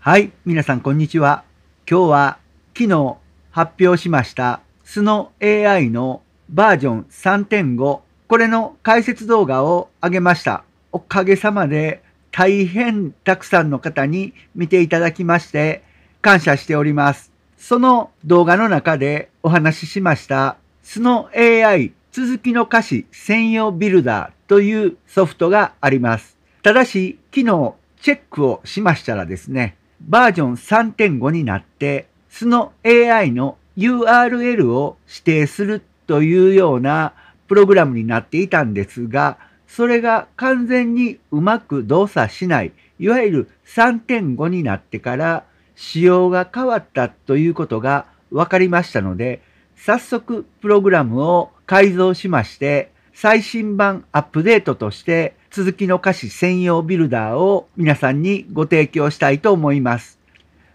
はい、皆さんこんにちは。今日は昨日発表しました o w AI のバージョン3.5これの解説動画を上げました。おかげさまで大変たくさんの方に見ていただきまして感謝しております。その動画の中でお話ししました o w AI 続きの歌詞専用ビルダーというソフトがあります。ただし昨日チェックをしましたらですね、バージョン3.5になって、その AI の URL を指定するというようなプログラムになっていたんですが、それが完全にうまく動作しない、いわゆる3.5になってから仕様が変わったということがわかりましたので、早速プログラムを改造しまして、最新版アップデートとして続きの歌詞専用ビルダーを皆さんにご提供したいと思います。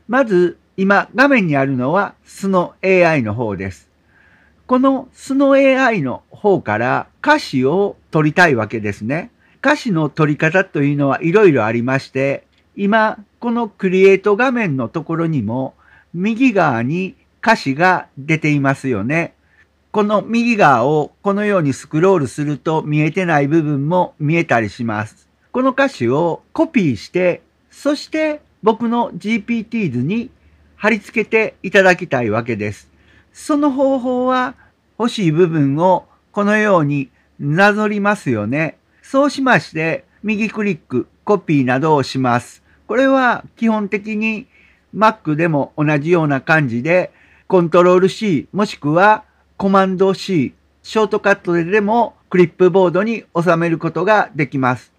まず、今画面にあるのは SNO AI の方です。この SNO AI の方から歌詞を取りたいわけですね。歌詞の取り方というのはいろいろありまして、今、このクリエイト画面のところにも、右側に歌詞が出ていますよね。この右側をこのようにスクロールすると見えてない部分も見えたりします。この歌詞をコピーして、そして僕の GPT 図に貼り付けていただきたいわけです。その方法は欲しい部分をこのようになぞりますよね。そうしまして、右クリック、コピーなどをします。これは基本的に Mac でも同じような感じで、Ctrl C もしくはコマンド C、ショートカットででもクリップボードに収めることができます。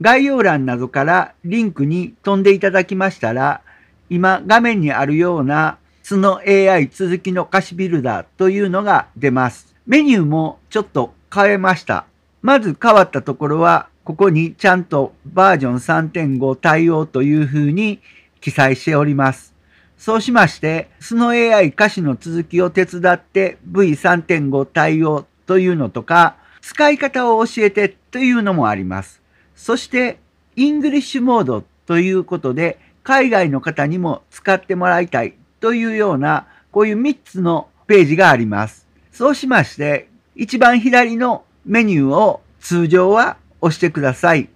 概要欄などからリンクに飛んでいただきましたら、今画面にあるようなその AI 続きの歌詞ビルダーというのが出ます。メニューもちょっと変えました。まず変わったところは、ここにちゃんとバージョン3.5対応というふうに記載しております。そうしまして、スノ AI 歌詞の続きを手伝って V3.5 対応というのとか、使い方を教えてというのもあります。そして、イングリッシュモードということで、海外の方にも使ってもらいたいというような、こういう3つのページがあります。そうしまして、一番左のメニューを通常は押してください。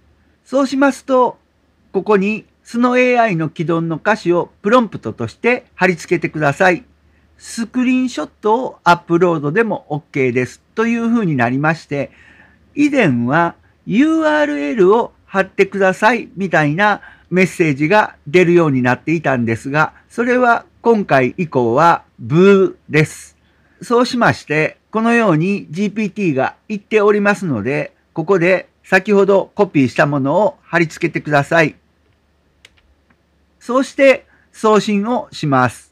そうしますと、ここにその AI の既存の歌詞をプロンプトとして貼り付けてください。スクリーンショットをアップロードでも OK ですという風になりまして、以前は URL を貼ってくださいみたいなメッセージが出るようになっていたんですが、それは今回以降はブーです。そうしまして、このように GPT が言っておりますので、ここで先ほどコピーしたものを貼り付けてください。そうして送信をします。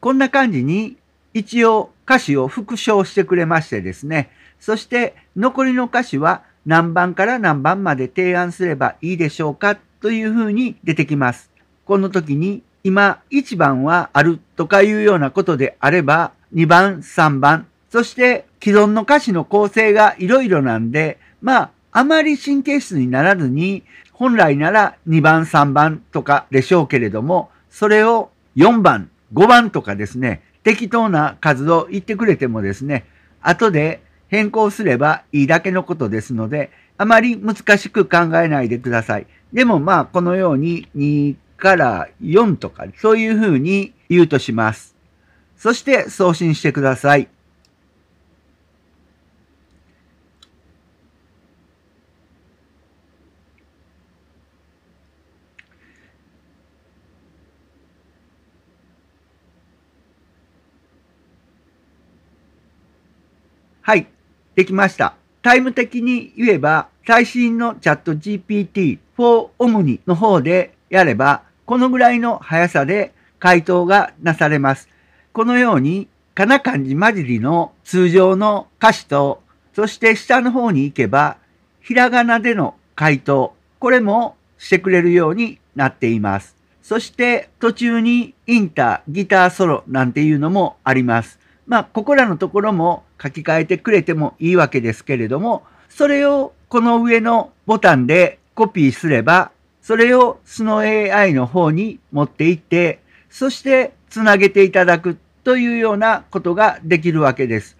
こんな感じに一応歌詞を復唱してくれましてですね、そして残りの歌詞は何番から何番まで提案すればいいでしょうかというふうに出てきます。この時に今1番はあるとかいうようなことであれば、2番、3番、そして既存の歌詞の構成がいろいろなんで、まあ、あまり神経質にならずに、本来なら2番、3番とかでしょうけれども、それを4番、5番とかですね、適当な数を言ってくれてもですね、後で変更すればいいだけのことですので、あまり難しく考えないでください。でもまあ、このように2から4とか、そういうふうに言うとします。そして送信してください。はい、できました。タイム的に言えば、最新のチャット GPT4 オムニの方でやれば、このぐらいの速さで回答がなされます。このように、かな漢字混じりの通常の歌詞と、そして下の方に行けば、ひらがなでの回答、これもしてくれるようになっています。そして途中にインター、ギターソロなんていうのもあります。まあ、ここらのところも書き換えてくれてもいいわけですけれども、それをこの上のボタンでコピーすればそれをスノー AI の方に持っていって、そしてつなげていただくというようなことができるわけです。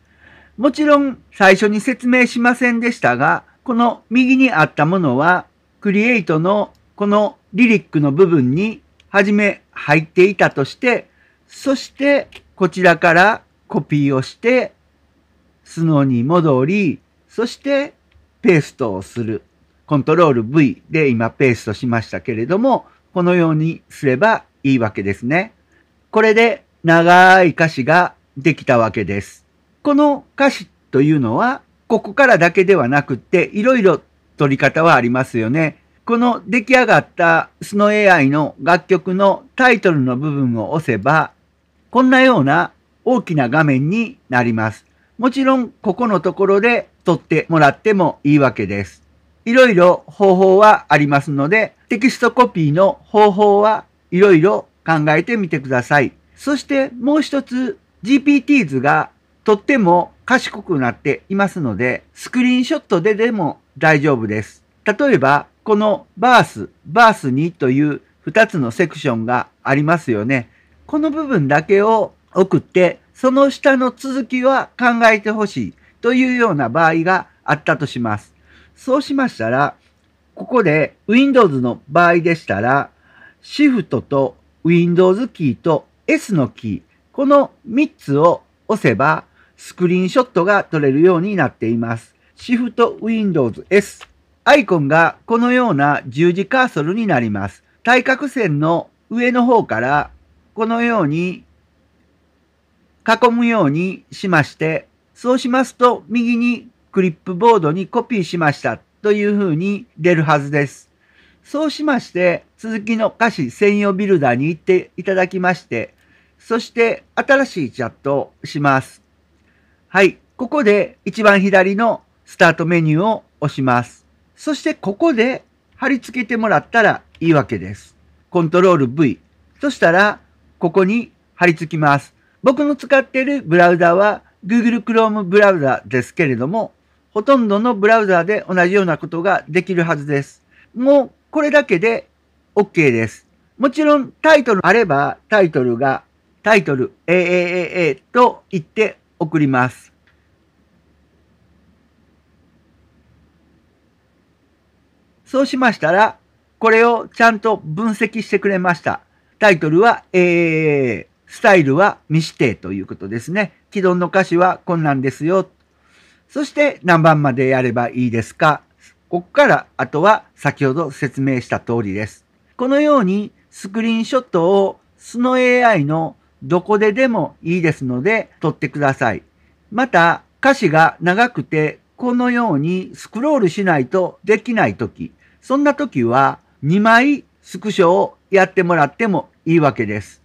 もちろん最初に説明しませんでしたが、この右にあったものは、クリエイトのこのリリックの部分に初め入っていたとして、そしてこちらからコピーをして、スノーに戻り、そしてペーストをする。コントロール V で今ペーストしましたけれども、このようにすればいいわけですね。これで長い歌詞ができたわけです。この歌詞というのは、ここからだけではなくて、いろいろ取り方はありますよね。この出来上がったスノ AI の楽曲のタイトルの部分を押せば、こんなような大きな画面になります。もちろん、ここのところで撮ってもらってもいいわけです。いろいろ方法はありますので、テキストコピーの方法はいろいろ考えてみてください。そしてもう一つ GPT 図がとっても賢くなっていますので、スクリーンショットででも大丈夫です。例えば、このバース、バース2という2つのセクションがありますよね。この部分だけを送って、その下の続きは考えてほしいというような場合があったとします。そうしましたら、ここで Windows の場合でしたら、Shift と Windows キーと S のキー、この3つを押せば、スクリーンショットが撮れるようになっています。Shift Windows S。アイコンがこのような十字カーソルになります。対角線の上の方からこのように囲むようにしまして、そうしますと右にクリップボードにコピーしましたというふうに出るはずです。そうしまして、続きの歌詞専用ビルダーに行っていただきまして、そして新しいチャットをします。はい、ここで一番左のスタートメニューを押します。そしてここで貼り付けてもらったらいいわけです。コントロール V。そしたら、ここに貼り付きます。僕の使っているブラウザは Google Chrome ブラウザですけれども、ほとんどのブラウザーで同じようなことができるはずです。もうこれだけで OK です。もちろんタイトルあればタイトルがタイトル AAAA と言って送ります。そうしましたら、これをちゃんと分析してくれました。タイトルは AAA、スタイルは未指定ということですね。既存の歌詞はこんなんですよ。そして何番までやればいいですかここからあとは先ほど説明した通りです。このようにスクリーンショットをスノ AI のどこででもいいですので撮ってください。また歌詞が長くてこのようにスクロールしないとできない時、そんな時は2枚スクショをやってもらってもいいわけです。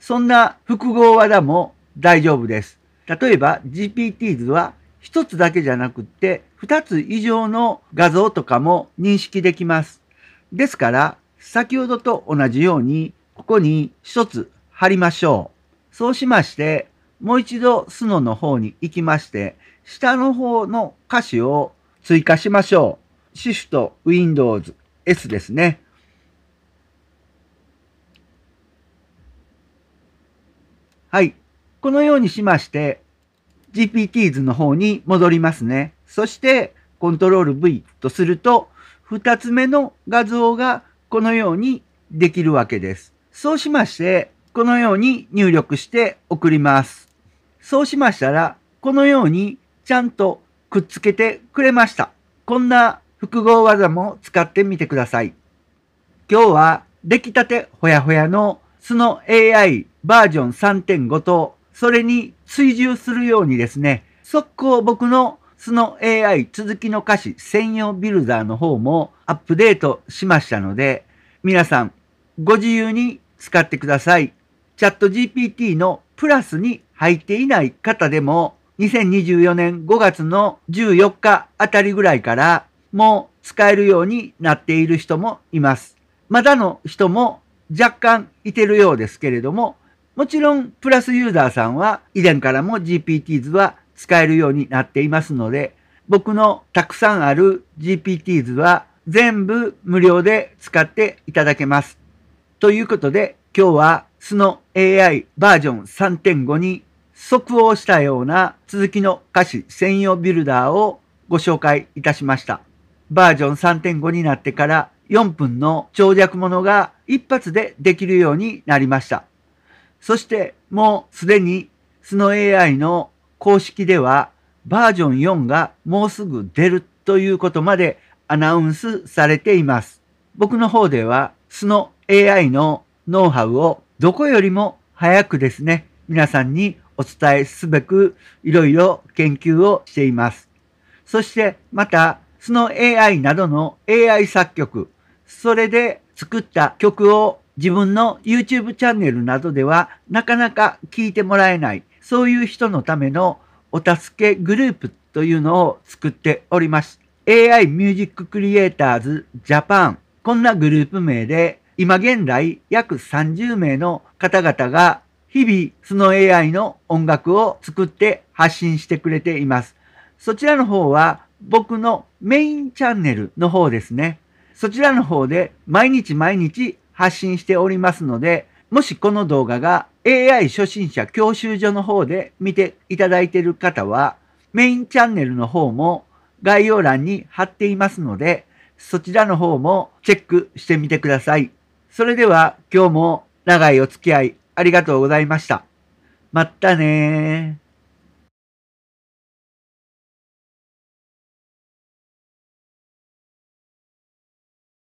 そんな複合技も大丈夫です。例えば GPTs は一つだけじゃなくって二つ以上の画像とかも認識できます。ですから先ほどと同じようにここに一つ貼りましょう。そうしましてもう一度スノの方に行きまして下の方の歌詞を追加しましょう。シフトウィンドウズ、S ですね。はい。このようにしまして、GPT 図の方に戻りますね。そして、コントロール V とすると、2つ目の画像がこのようにできるわけです。そうしまして、このように入力して送ります。そうしましたら、このようにちゃんとくっつけてくれました。こんな複合技も使ってみてください。今日は出来たてほやほやのスの AI バージョン3.5とそれに追従するようにですね、速攻僕のその AI 続きの歌詞専用ビルダーの方もアップデートしましたので、皆さんご自由に使ってください。チャット GPT のプラスに入っていない方でも、2024年5月の14日あたりぐらいからもう使えるようになっている人もいます。まだの人も若干いてるようですけれども、もちろん、プラスユーザーさんは以前からも GPTs は使えるようになっていますので、僕のたくさんある GPTs は全部無料で使っていただけます。ということで、今日は Sno AI バージョン3.5に即応したような続きの歌詞専用ビルダーをご紹介いたしました。バージョン3.5になってから4分の長尺ものが一発でできるようになりました。そしてもうすでに SNOAI の公式ではバージョン4がもうすぐ出るということまでアナウンスされています。僕の方では SNOAI のノウハウをどこよりも早くですね、皆さんにお伝えすべくいろいろ研究をしています。そしてまた SNOAI などの AI 作曲、それで作った曲を自分の YouTube チャンネルなどではなかなか聞いてもらえない、そういう人のためのお助けグループというのを作っております。AI Music Creators Japan こんなグループ名で今現在約30名の方々が日々その AI の音楽を作って発信してくれています。そちらの方は僕のメインチャンネルの方ですね。そちらの方で毎日毎日発信しておりますので、もしこの動画が AI 初心者教習所の方で見ていただいている方は、メインチャンネルの方も概要欄に貼っていますので、そちらの方もチェックしてみてください。それでは今日も長いお付き合いありがとうございました。まったねー。